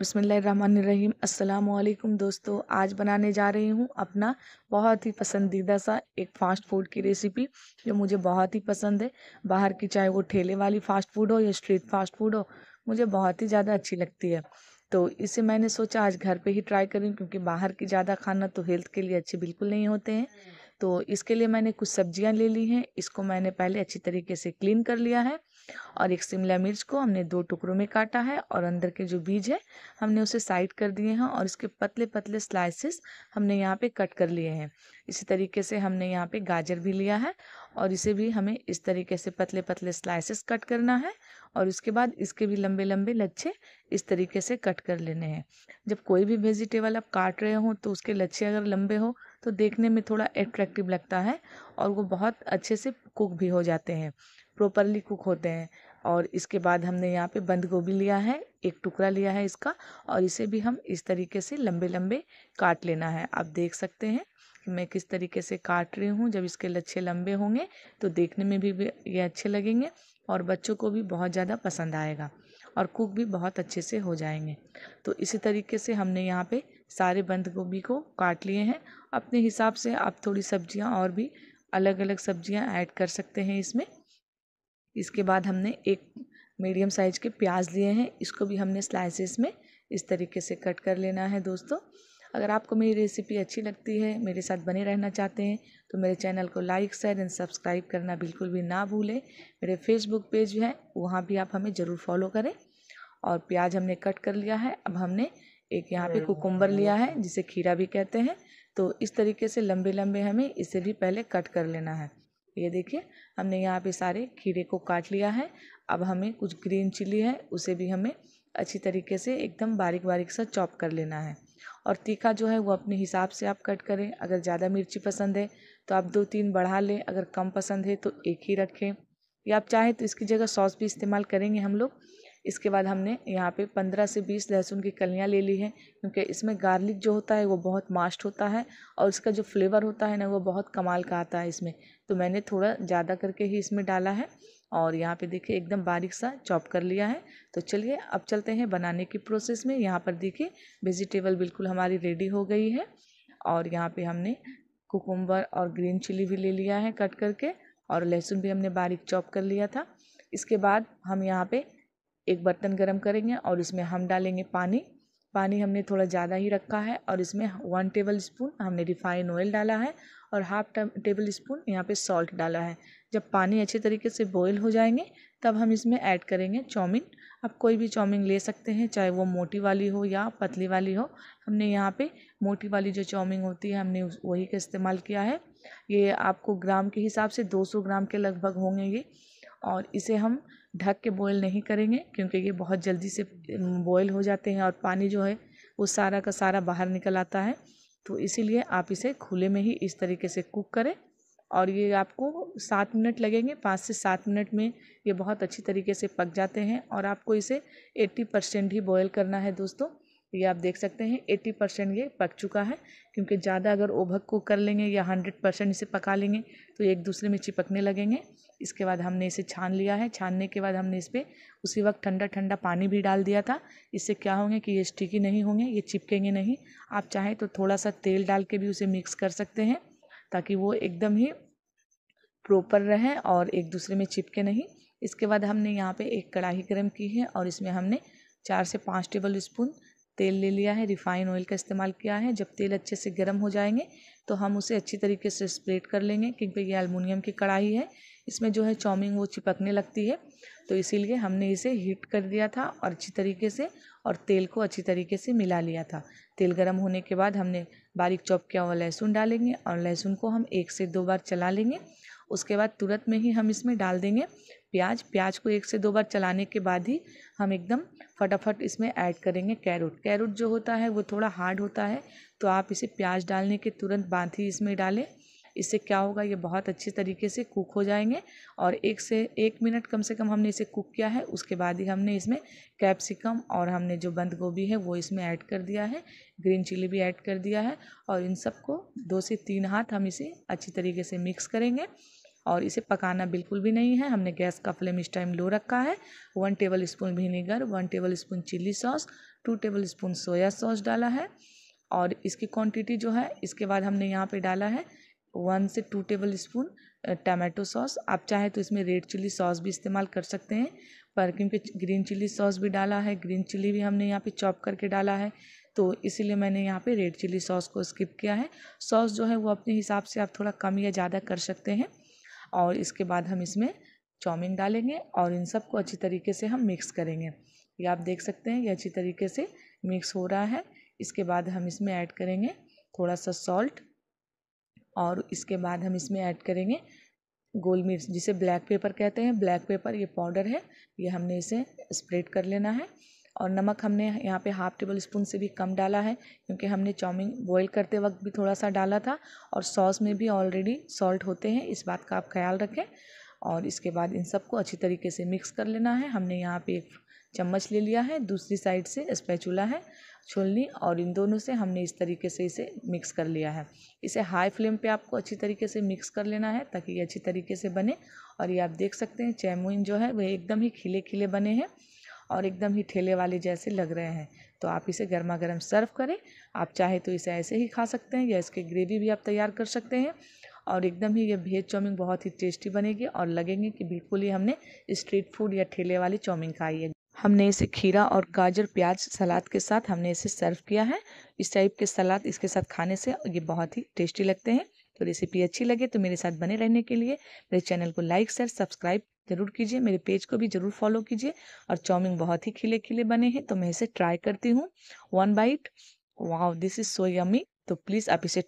बसमीम अल्लाम दोस्तों आज बनाने जा रही हूँ अपना बहुत ही पसंदीदा सा एक फ़ास्ट फूड की रेसिपी जो मुझे बहुत ही पसंद है बाहर की चाहे वो ठेले वाली फ़ास्ट फूड हो या स्ट्रीट फास्ट फूड हो मुझे बहुत ही ज़्यादा अच्छी लगती है तो इसे मैंने सोचा आज घर पे ही ट्राई करूँ क्योंकि बाहर की ज़्यादा खाना तो हेल्थ के लिए अच्छे बिल्कुल नहीं होते हैं तो इसके लिए मैंने कुछ सब्जियां ले ली हैं इसको मैंने पहले अच्छी तरीके से क्लीन कर लिया है और एक शिमला मिर्च को हमने दो टुकड़ों में काटा है और अंदर के जो बीज है हमने उसे साइड कर दिए हैं और इसके पतले पतले स्लाइसेस हमने यहाँ पे कट कर लिए हैं इसी तरीके से हमने यहाँ पे गाजर भी लिया है और इसे भी हमें इस तरीके से पतले पतले स्लाइसेस कट करना है और उसके बाद इसके भी लंबे लंबे लच्छे इस तरीके से कट कर लेने हैं जब कोई भी वेजिटेबल आप काट रहे हो तो उसके लच्छे अगर लंबे हो तो देखने में थोड़ा एट्रैक्टिव लगता है और वो बहुत अच्छे से कुक भी हो जाते हैं प्रॉपरली कुक होते हैं और इसके बाद हमने यहाँ पे बंद गोभी लिया है एक टुकड़ा लिया है इसका और इसे भी हम इस तरीके से लंबे लंबे काट लेना है आप देख सकते हैं कि मैं किस तरीके से काट रही हूँ जब इसके लच्छे लंबे होंगे तो देखने में भी ये अच्छे लगेंगे और बच्चों को भी बहुत ज़्यादा पसंद आएगा और कुक भी बहुत अच्छे से हो जाएंगे तो इसी तरीके से हमने यहाँ पर सारे बंद गोभी को काट लिए हैं अपने हिसाब से आप थोड़ी सब्जियां और भी अलग अलग सब्जियां ऐड कर सकते हैं इसमें इसके बाद हमने एक मीडियम साइज के प्याज लिए हैं इसको भी हमने स्लाइसेस में इस तरीके से कट कर लेना है दोस्तों अगर आपको मेरी रेसिपी अच्छी लगती है मेरे साथ बने रहना चाहते हैं तो मेरे चैनल को लाइक शेयर एंड सब्सक्राइब करना बिल्कुल भी ना भूलें मेरे फेसबुक पेज है वहाँ भी आप हमें ज़रूर फॉलो करें और प्याज हमने कट कर लिया है अब हमने एक यहाँ पे कुकुम्बर हम्म, हम्म, लिया हम्म। है जिसे खीरा भी कहते हैं तो इस तरीके से लंबे लंबे हमें इसे भी पहले कट कर लेना है ये देखिए हमने यहाँ पे सारे खीरे को काट लिया है अब हमें कुछ ग्रीन चिली है उसे भी हमें अच्छी तरीके से एकदम बारीक बारीक सा चॉप कर लेना है और तीखा जो है वो अपने हिसाब से आप कट करें अगर ज़्यादा मिर्ची पसंद है तो आप दो तीन बढ़ा लें अगर कम पसंद है तो एक ही रखें या आप चाहें तो इसकी जगह सॉस भी इस्तेमाल करेंगे हम लोग इसके बाद हमने यहाँ पे पंद्रह से बीस लहसुन की कलियाँ ले ली हैं क्योंकि इसमें गार्लिक जो होता है वो बहुत मास्ट होता है और इसका जो फ्लेवर होता है ना वो बहुत कमाल का आता है इसमें तो मैंने थोड़ा ज़्यादा करके ही इसमें डाला है और यहाँ पे देखिए एकदम बारीक सा चॉप कर लिया है तो चलिए अब चलते हैं बनाने की प्रोसेस में यहाँ पर देखिए वेजिटेबल बिल्कुल हमारी रेडी हो गई है और यहाँ पर हमने कुकुम्बर और ग्रीन चिली भी ले लिया है कट करके और लहसुन भी हमने बारीक चॉप कर लिया था इसके बाद हम यहाँ पे एक बर्तन गर्म करेंगे और इसमें हम डालेंगे पानी पानी हमने थोड़ा ज़्यादा ही रखा है और इसमें वन टेबल स्पून हमने रिफाइन ऑयल डाला है और हाफ टेबल स्पून यहाँ पे सॉल्ट डाला है जब पानी अच्छे तरीके से बॉयल हो जाएंगे तब हम इसमें ऐड करेंगे चाउमीन आप कोई भी चाउमीन ले सकते हैं चाहे वो मोटी वाली हो या पतली वाली हो हमने यहाँ पे मोटी वाली जो चाउमीन होती है हमने वही का इस्तेमाल किया है ये आपको ग्राम के हिसाब से दो ग्राम के लगभग होंगे ये और इसे हम ढक के बॉयल नहीं करेंगे क्योंकि ये बहुत जल्दी से बॉयल हो जाते हैं और पानी जो है वो सारा का सारा बाहर निकल आता है तो इसीलिए आप इसे खुले में ही इस तरीके से कुक करें और ये आपको सात मिनट लगेंगे पाँच से सात मिनट में ये बहुत अच्छी तरीके से पक जाते हैं और आपको इसे एट्टी परसेंट ही बॉयल करना है दोस्तों तो ये आप देख सकते हैं एट्टी परसेंट ये पक चुका है क्योंकि ज़्यादा अगर ओभक कुक कर लेंगे या हंड्रेड परसेंट इसे पका लेंगे तो एक दूसरे में चिपकने लगेंगे इसके बाद हमने इसे छान लिया है छानने के बाद हमने इस पर उसी वक्त ठंडा ठंडा पानी भी डाल दिया था इससे क्या होंगे कि ये स्टिकी नहीं होंगे ये चिपकेंगे नहीं आप चाहें तो थोड़ा सा तेल डाल के भी उसे मिक्स कर सकते हैं ताकि वो एकदम ही प्रॉपर रहें और एक दूसरे में चिपके नहीं इसके बाद हमने यहाँ पे एक कढ़ाई गर्म की है और इसमें हमने चार से पाँच टेबल स्पून तेल ले लिया है रिफाइन ऑयल का इस्तेमाल किया है जब तेल अच्छे से गर्म हो जाएंगे तो हम उसे अच्छी तरीके से स्प्रेड कर लेंगे क्योंकि ये अलमुनियम की कढ़ाई है इसमें जो है चाउमीन वो चिपकने लगती है तो इसीलिए हमने इसे हीट कर दिया था और अच्छी तरीके से और तेल को अच्छी तरीके से मिला लिया था तेल गर्म होने के बाद हमने बारीक चॉप किया हुआ लहसुन डालेंगे और लहसुन को हम एक से दो बार चला लेंगे उसके बाद तुरंत में ही हम इसमें डाल देंगे प्याज प्याज को एक से दो बार चलाने के बाद ही हम एकदम फटाफट इसमें ऐड करेंगे कैरोट कैरोट जो होता है वो थोड़ा हार्ड होता है तो आप इसे प्याज डालने के तुरंत बाद ही इसमें डालें इससे क्या होगा ये बहुत अच्छे तरीके से कुक हो जाएंगे और एक से एक मिनट कम से कम हमने इसे कुक किया है उसके बाद ही हमने इसमें कैप्सिकम और हमने जो बंद गोभी है वो इसमें ऐड कर दिया है ग्रीन चिली भी ऐड कर दिया है और इन सबको दो से तीन हाथ हम इसे अच्छी तरीके से मिक्स करेंगे और इसे पकाना बिल्कुल भी नहीं है हमने गैस का फ्लेम इस टाइम लो रखा है one tablespoon vinegar one tablespoon chilli sauce two tablespoon soya sauce डाला है और इसकी क्वांटिटी जो है इसके बाद हमने यहाँ पे डाला है वन से two tablespoon tomato sauce आप चाहे तो इसमें रेड चिली सॉस भी इस्तेमाल कर सकते हैं पर क्योंकि ग्रीन चिली सॉस भी डाला है ग्रीन चिली भी हमने यहाँ पर चॉप करके डाला है तो इसीलिए मैंने यहाँ पे रेड चिली सॉस को स्किप किया है सॉस जो है वो अपने हिसाब से आप थोड़ा कम या ज़्यादा कर सकते हैं और इसके बाद हम इसमें चाउमीन डालेंगे और इन सबको अच्छी तरीके से हम मिक्स करेंगे ये आप देख सकते हैं ये अच्छी तरीके से मिक्स हो रहा है इसके बाद हम इसमें ऐड करेंगे थोड़ा सा सॉल्ट और इसके बाद हम इसमें ऐड करेंगे गोल मिर्च जिसे ब्लैक पेपर कहते हैं ब्लैक पेपर ये पाउडर है ये हमने इसे स्प्रेड कर लेना है और नमक हमने यहाँ पे हाफ़ टेबल स्पून से भी कम डाला है क्योंकि हमने चाउमीन बॉईल करते वक्त भी थोड़ा सा डाला था और सॉस में भी ऑलरेडी सॉल्ट होते हैं इस बात का आप ख्याल रखें और इसके बाद इन सबको अच्छी तरीके से मिक्स कर लेना है हमने यहाँ पे एक चम्मच ले लिया है दूसरी साइड से स्पैचूला है छोलनी और इन दोनों से हमने इस तरीके से इसे मिक्स कर लिया है इसे हाई फ्लेम पे आपको अच्छी तरीके से मिक्स कर लेना है ताकि ये अच्छी तरीके से बने और ये आप देख सकते हैं चैमुइन जो है वह एकदम ही खिले खिले बने हैं और एकदम ही ठेले वाले जैसे लग रहे हैं तो आप इसे गर्मा गर्म सर्व करें आप चाहे तो इसे ऐसे ही खा सकते हैं या इसके ग्रेवी भी आप तैयार कर सकते हैं और एकदम ही ये भेज चाउमीन बहुत ही टेस्टी बनेगी और लगेंगे कि बिल्कुल ही हमने स्ट्रीट फूड या ठेले वाली चाउमीन खाई है हमने इसे खीरा और गाजर प्याज सलाद के साथ हमने इसे सर्व किया है इस टाइप के सलाद इसके साथ खाने से ये बहुत ही टेस्टी लगते हैं तो रेसिपी अच्छी लगे तो मेरे साथ बने रहने के लिए मेरे चैनल को लाइक शेयर सब्सक्राइब ज़रूर कीजिए मेरे पेज को भी ज़रूर फॉलो कीजिए और चाउमिन बहुत ही खिले खिले बने हैं तो मैं इसे ट्राई करती हूँ one bite wow this is so yummy तो प्लीज़ आप इसे